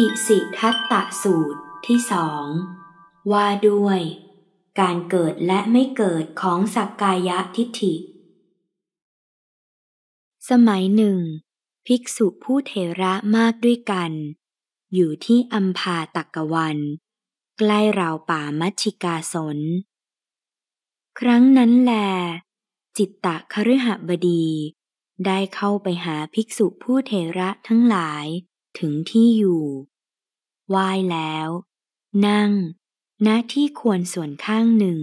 อิสิทัตตะสูตรที่สอง ว่าด้วย การเกิดและไม่เกิดของสักกายะทิฏฐิ สมัยหนึ่ง ภิกษุผู้เทระมากด้วยกัน อยู่ที่อัมพาตักกวัน ใกล้ราวป่ามัชิกาสน ครั้งนั้นแล จิตตะคฤหบดี ได้เข้าไปหาภิกษุผู้เทระทั้งหลายถึงที่อยู่ไหว้แล้ว นั่ง ณที่ควรส่วนข้างหนึ่ง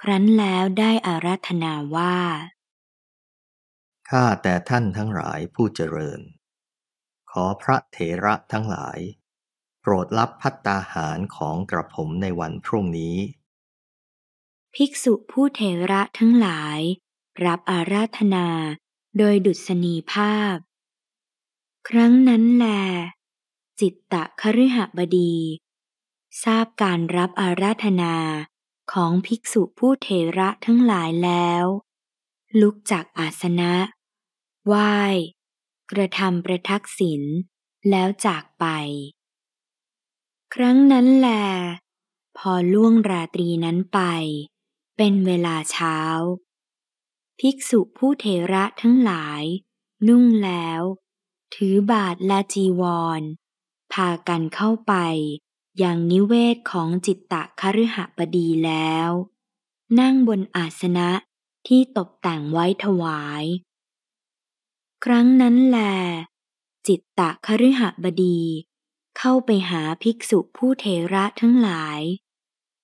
ครั้นแล้วได้อารัธนาว่า ข้าแต่ท่านทั้งหลายผู้เจริญ ขอพระเถระทั้งหลาย โปรดรับพัตตาหารของกระผมในวันพรุ่งนี้ ภิกษุผู้เถระทั้งหลาย รับอาราธนาโดยดุษณีภาพครั้งนั้นแล จิตตะคฤหบดี ทราบการรับอาราธนาของภิกษุผู้เทระทั้งหลายแล้ว ลุกจากอาสนะ ไหว้กระทำประทักษิณแล้วจากไป ครั้งนั้นแล พอล่วงราตรีนั้นไป เป็นเวลาเช้า ภิกษุผู้เทระทั้งหลาย นุ่งแล้วถือบาทและจีวร พากันเข้าไปอย่างนิเวศของจิตตะคฤหบดีแล้ว นั่งบนอาสนะที่ตกแต่งไว้ถวาย ครั้งนั้นแล จิตตะคฤหบดี เข้าไปหาภิกษุผู้เทระทั้งหลาย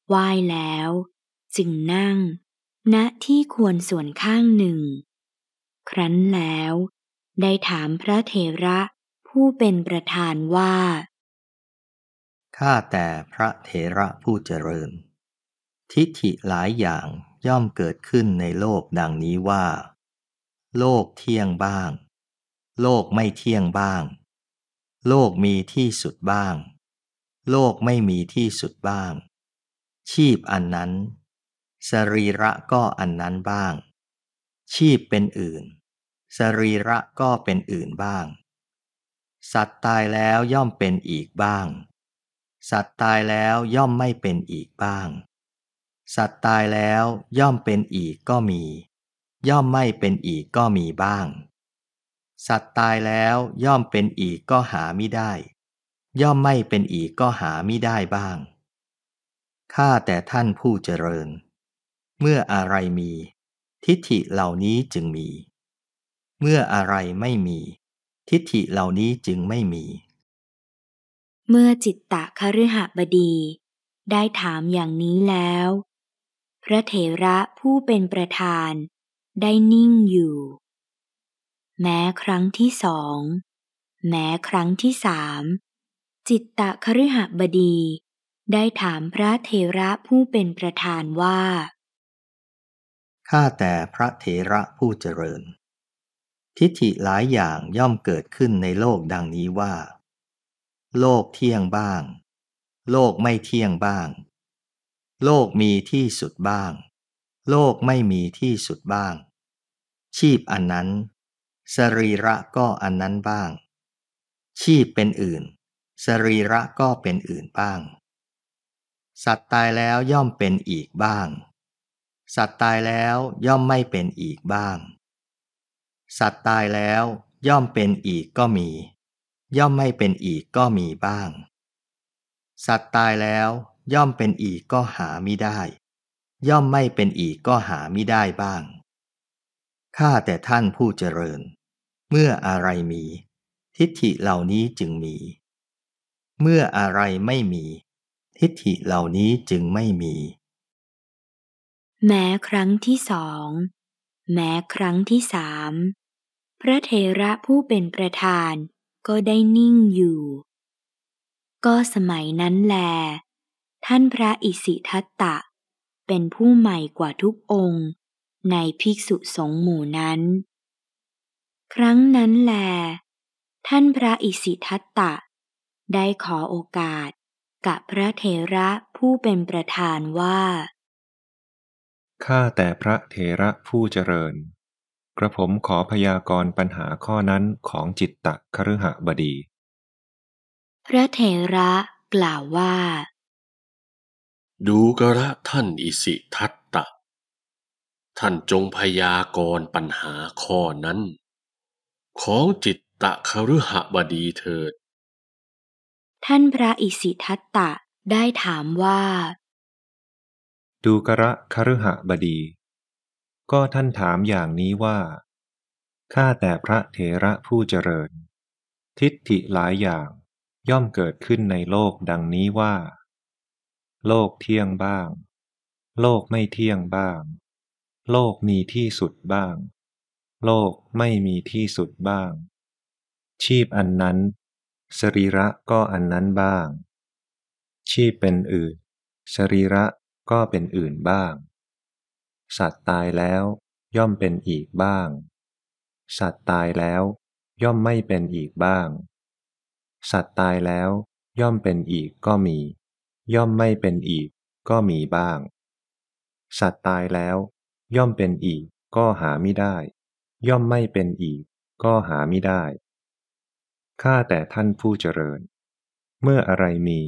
ไหว้แล้ว จึงนั่งณนะที่ควรส่วนข้างหนึ่ง ครั้นแล้วได้ถามพระเถระผู้เป็นประธานว่า ข้าแต่พระเถระผู้เจริญ ทิฏฐิหลายอย่างย่อมเกิดขึ้นในโลกดังนี้ว่า โลกเที่ยงบ้าง โลกไม่เที่ยงบ้าง โลกมีที่สุดบ้าง โลกไม่มีที่สุดบ้าง ชีพอันนั้น สรีระก็อันนั้นบ้าง ชีพเป็นอื่นสรีระก็เป็นอื่นบ้าง สัตว์ตายแล้วย่อมเป็นอีกบ้าง สัตว์ตายแล้วย่อมไม่เป็นอีกบ้าง สัตว์ตายแล้วย่อมเป็นอีกก็มี ย่อมไม่เป็นอีกก็มีบ้าง สัตว์ตายแล้วย่อมเป็นอีกก็หาไม่ได้ ย่อมไม่เป็นอีกก็หาไม่ได้บ้าง ข้าแต่ท่านผู้เจริญ เมื่ออะไรมี ทิฏฐิเหล่านี้จึงมีเมื่ออะไรไม่มี ทิฏฐิเหล่านี้จึงไม่มี เมื่อจิตตะคฤหบดีได้ถามอย่างนี้แล้ว พระเถระผู้เป็นประธานได้นิ่งอยู่ แม้ครั้งที่สองแม้ครั้งที่สามจิตตะคฤหบดีได้ถามพระเถระผู้เป็นประธานว่า ข้าแต่พระเถระผู้เจริญทิฏฐิหลายอย่างย่อมเกิดขึ้นในโลกดังนี้ว่า โลกเที่ยงบ้าง โลกไม่เที่ยงบ้าง โลกมีที่สุดบ้าง โลกไม่มีที่สุดบ้าง ชีพอันนั้น สรีระก็อันนั้นบ้าง ชีพเป็นอื่น สรีระก็เป็นอื่นบ้าง สัตว์ตายแล้วย่อมเป็นอีกบ้าง สัตว์ตายแล้วย่อมไม่เป็นอีกบ้างสัตว์ตายแล้ว ย่อมเป็นอีกก็มี ย่อมไม่เป็นอีกก็มีบ้าง สัตว์ตายแล้วย่อมเป็นอีกก็หาไม่ได้ ย่อมไม่เป็นอีกก็หาไม่ได้บ้างข้าแต่ท่านผู้เจริญ เมื่ออะไรมี ทิฏฐิเหล่านี้จึงมี เมื่ออะไรไม่มี ทิฏฐิเหล่านี้จึงไม่มี แม้ครั้งที่สองแม้ครั้งที่สาม พระเทระผู้เป็นประธานก็ได้นิ่งอยู่ ก็สมัยนั้นแล ท่านพระอิสิทัตตะเป็นผู้ใหม่กว่าทุกองค์ ในภิกษุสงฆ์หมู่นั้น ครั้งนั้นแล ท่านพระอิสิทัตตะได้ขอโอกาสกับพระเทระผู้เป็นประธานว่าข้าแต่พระเถระผู้เจริญ กระผมขอพยากรปัญหาข้อนั้นของจิตตะคฤหบดี พระเถระกล่าวว่า ดูกระท่านอิสิทัตตะ ท่านจงพยากรปัญหาข้อนั้นของจิตตะคฤหบดีเถิด ท่านพระอิสิทัตตะได้ถามว่าดูกระคฤหบดี ก็ท่านถามอย่างนี้ว่า ข้าแต่พระเถระผู้เจริญ ทิฏฐิหลายอย่างย่อมเกิดขึ้นในโลกดังนี้ว่า โลกเที่ยงบ้าง โลกไม่เที่ยงบ้าง โลกมีที่สุดบ้าง โลกไม่มีที่สุดบ้าง ชีพอันนั้น สรีระก็อันนั้นบ้าง ชีพเป็นอื่นสรีระก็เป็นอื่นบ้าง สัตว์ตายแล้ว ย่อมเป็นอีกบ้าง สัตว์ตายแล้ว ย่อมไม่เป็นอีกบ้าง สัตว์ตายแล้ว ย่อมเป็นอีกก็มี ย่อมไม่เป็นอีก ก็มีบ้าง สัตว์ตายแล้ว ย่อมเป็นอีก ก็หาไม่ได้ ย่อมไม่เป็นอีก ก็หาไม่ได้ ข้าแต่ท่านผู้เจริญ เมื่ออะไรมี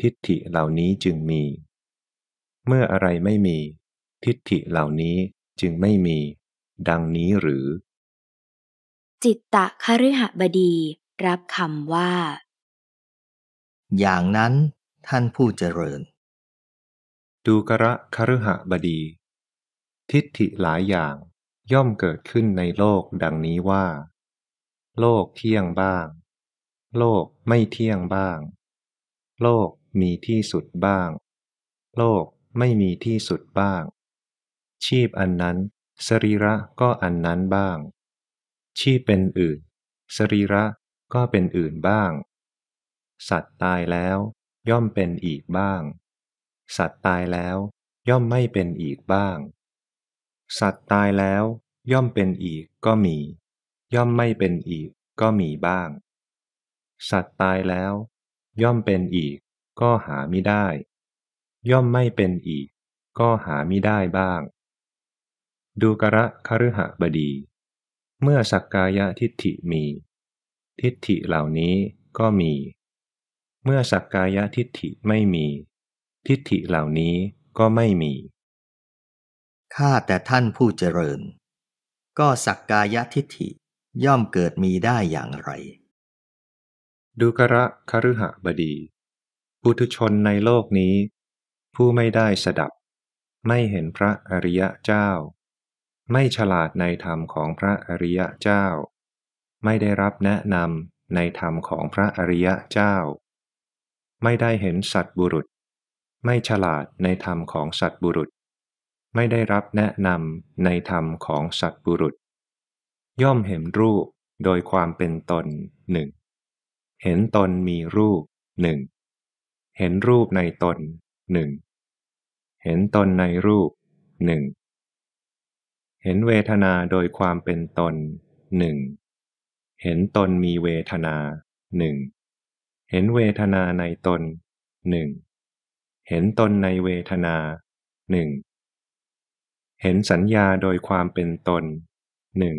ทิฏฐิเหล่านี้จึงมีเมื่ออะไรไม่มี ทิฏฐิเหล่านี้จึงไม่มี ดังนี้หรือจิตตะคฤหบดีรับคำว่าอย่างนั้นท่านผู้เจริญดูกระคฤหบดี ทิฏฐิหลายอย่างย่อมเกิดขึ้นในโลกดังนี้ว่า โลกเที่ยงบ้าง โลกไม่เที่ยงบ้าง โลกมีที่สุดบ้าง โลกไม่มีที่สุดบ้าง ชีพอันนั้นสรีระก็อันนั้นบ้าง ชีพเป็นอื่นสรีระก็เป็นอื่นบ้าง สัตว์ตายแล้ว ย่อมเป็นอีกบ้าง สัตว์ตายแล้ว ย่อมไม่เป็นอีกบ้าง สัตว์ตายแล้ว ย่อมเป็นอีกก็มี ย่อมไม่เป็นอีก ก็มีบ้าง สัตว์ตายแล้ว ย่อมเป็นอีกก็หาไม่ได้ย่อมไม่เป็นอีก ก็หาไม่ได้บ้าง ดูกระคฤหบดี เมื่อสักกายทิฏฐิมี ทิฏฐิเหล่านี้ก็มี เมื่อสักกายทิฏฐิไม่มี ทิฏฐิเหล่านี้ก็ไม่มี ข้าแต่ท่านผู้เจริญ ก็สักกายทิฏฐิย่อมเกิดมีได้อย่างไร ดูกระคฤหบดี ปุถุชนในโลกนี้ผู้ไม่ได้สดับ ไม่เห็นพระอริยะเจ้า ไม่ฉลาดในธรรมของพระอริยะเจ้า ไม่ได้รับแนะนำในธรรมของพระอริยะเจ้า ไม่ได้เห็นสัตบุรุษ ไม่ฉลาดในธรรมของสัตบุรุษ ไม่ได้รับแนะนำในธรรมของสัตบุรุษ ย่อมเห็นรูปโดยความเป็นตนหนึ่งเห็นตนมีรูปหนึ่งเห็นรูปในตนหนึ่งเห็นตนในรูปหนึ่ง เห็นเวทนาโดยความเป็นตนหนึ่ง เห็นตนมีเวทนาหนึ่ง เห็นเวทนาในตนหนึ่ง เห็นตนในเวทนาหนึ่ง เห็นสัญญาโดยความเป็นตนหนึ่ง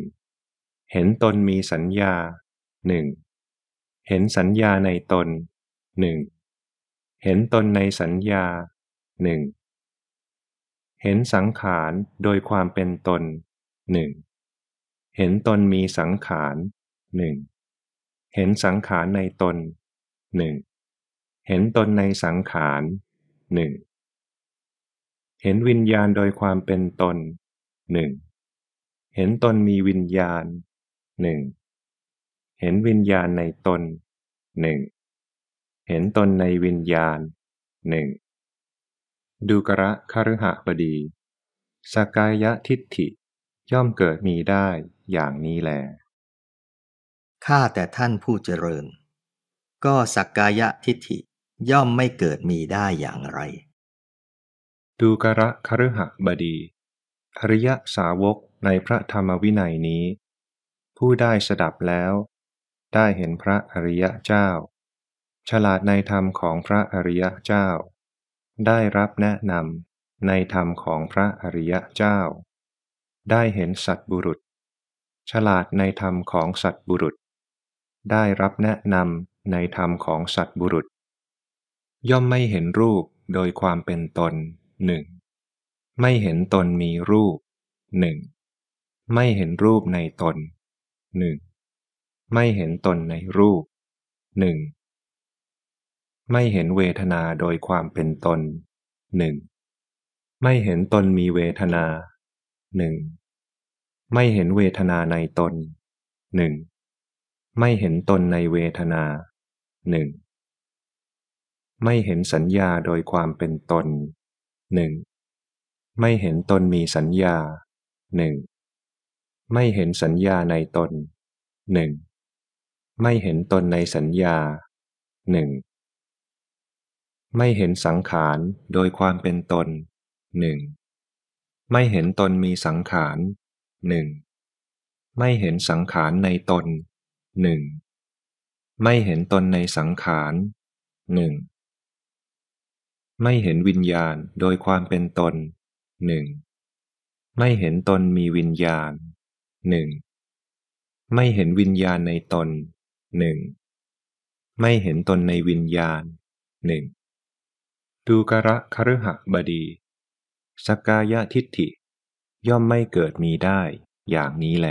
เห็นตนมีสัญญาหนึ่ง เห็นสัญญาในตนหนึ่ง เห็นตนในสัญญาหนึ่งเห็นสังขารโดยความเป็นตนหนึ่งเห็นตนมีสังขารหนึ่งเห็นสังขารในตนหนึ่งเห็นตนในสังขารหนึ่งเห็นวิญญาณโดยความเป็นตนหนึ่งเห็นตนมีวิญญาณหนึ่งเห็นวิญญาณในตนหนึ่งเห็นตนในวิญญาณหนึ่งดูกระคฤหะบดี สกายะทิฏฐิย่อมเกิดมีได้อย่างนี้แล ข้าแต่ท่านผู้เจริญ ก็สักกายะทิฏฐิย่อมไม่เกิดมีได้อย่างไร ดูกระคฤหะบดีอริยสาวกในพระธรรมวินัยนี้ ผู้ได้สดับแล้ว ได้เห็นพระอริยเจ้า ฉลาดในธรรมของพระอริยเจ้าได้รับแนะนำในธรรมของพระอริยะเจ้า ได้เห็นสัตบุรุษ ฉลาดในธรรมของสัตบุรุษ ได้รับแนะนำในธรรมของสัตบุรุษ ย่อมไม่เห็นรูปโดยความเป็นตนหนึ่ง ไม่เห็นตนมีรูปหนึ่ง ไม่เห็นรูปในตนหนึ่ง ไม่เห็นตนในรูปหนึ่งไม่เห็นเวทนาโดยความเป็นตนหนึ่งไม่เห็นตนมีเวทนาหนึ่งไม่เห็นเวทนาในตนหนึ่งไม่เห็นตนในเวทนาหนึ่งไม่เห็นสัญญาโดยความเป็นตนหนึ่งไม่เห็นตนมีสัญญาหนึ่งไม่เห็นสัญญาในตนหนึ่งไม่เห็นตนในสัญญาหนึ่งไม่เห็นสังขารโดยความเป็นตนหนึ่งไม่เห็นตนมีสังขารหนึ่งไม่เห็นสังขาร ในตนหนึ่งไม่เห็นตนในสังขารหนึ่งไม่เห็นวิญญาณโดยความเป็นตนหนึ่งไม่เห็นตนมีวิญญาณหนึ่งไม่เห็นวิญญาณในตนหนึ่งไม่เห็นตนในวิญญาณหนึ่งดูกระคฤหบดี สกายะทิฏฐิ ย่อมไม่เกิดมีได้อย่างนี้แหล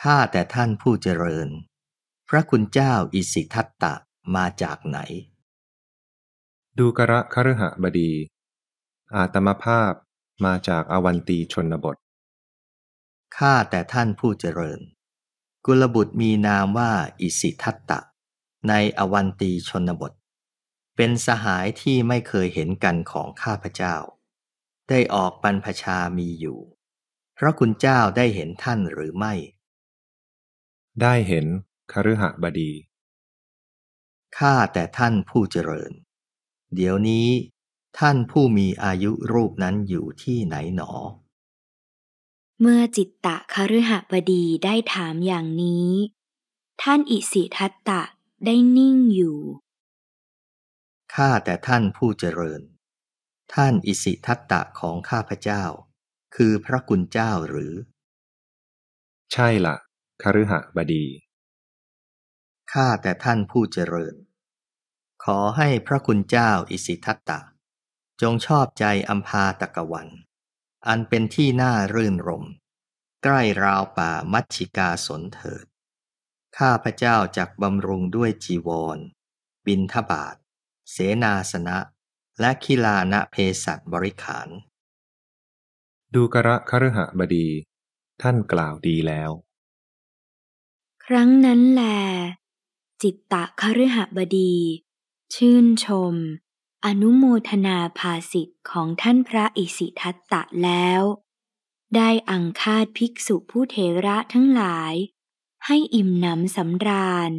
ข้าแต่ท่านผู้เจริญ พระคุณเจ้าอิสิทัตตะมาจากไหน ดูกระคฤหบดีอาตมภาพมาจากอวันตีชนบทข้าแต่ท่านผู้เจริญ กุลบุตรมีนามว่าอิสิทัตตะในอวันตีชนบทเป็นสหายที่ไม่เคยเห็นกันของข้าพเจ้า ได้ออกบรรพชามีอยู่พระคุณเจ้าได้เห็นท่านหรือไม่ ได้เห็นคฤหบดีข้าแต่ท่านผู้เจริญ เดี๋ยวนี้ ท่านผู้มีอายุรูปนั้นอยู่ที่ไหนหนอ เมื่อจิตตะคฤหบดีได้ถามอย่างนี้ท่านอิสิทัตตะได้นิ่งอยู่ข้าแต่ท่านผู้เจริญ ท่านอิสิทัตตะของข้าพเจ้า คือพระกุณเจ้าหรือ ใช่ละคฤหบดี ข้าแต่ท่านผู้เจริญ ขอให้พระคุณเจ้าอิสิทัตตะ จงชอบใจอัมพาตะกวัน อันเป็นที่น่ารื่นรม ใกล้ราวป่ามัชชิกาสนเถิด ข้าพระเจ้าจักบำรุงด้วยจีวร บินทบาทเสนาสนะ และคิลานะเพศัตบริขาร ดูกระคฤหบดีท่านกล่าวดีแล้ว ครั้งนั้นแล จิตตะคฤหบดี ชื่นชม อนุโมทนาภาสิทธิ์ของท่านพระอิสิทัตตะแล้ว ได้อังคาดภิกษุผู้เทระทั้งหลาย ให้อิ่มหนำสำราญ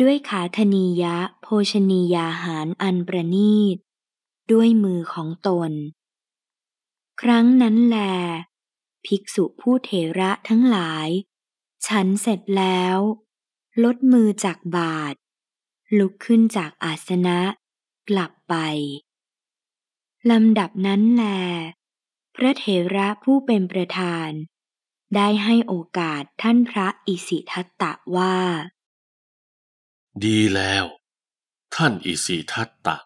ด้วยขาธนียะโภชนียาหารอันประนีต ด้วยมือของตน ครั้งนั้นแล ภิกษุผู้เถระทั้งหลาย ฉันเสร็จแล้ว ลดมือจากบาท ลุกขึ้นจากอาสนะ กลับไปลำดับนั้นแล พระเถระผู้เป็นประธาน ได้ให้โอกาสท่านพระอิสิทัตตะว่าดีแล้ว ท่านอิสิทัตตะ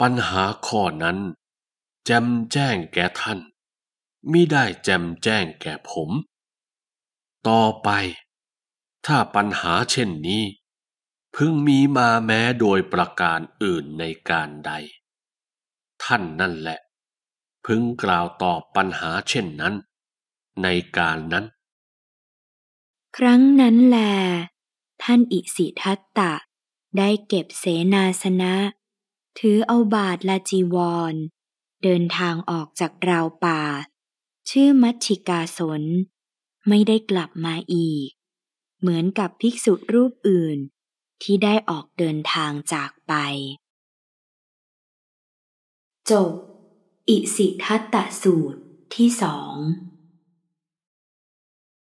ปัญหาข้อนั้น แจมแจ้งแก่ท่านมิได้แจมแจ้งแก่ผม ต่อไป ถ้าปัญหาเช่นนี้ พึงมีมาแม้โดยประการอื่นในการใด ท่านนั่นแหละ พึงกล่าวตอบปัญหาเช่นนั้น ในการนั้น ครั้งนั้นแหลท่านอิสิทัตตะได้เก็บเสนาสนะถือเอาบาทละจีวร เดินทางออกจากราวป่าชื่อมัชชิกาสนไม่ได้กลับมาอีก เหมือนกับภิกษุรูปอื่นที่ได้ออกเดินทางจากไป จบ อิสิทัตตะสูตรที่สอง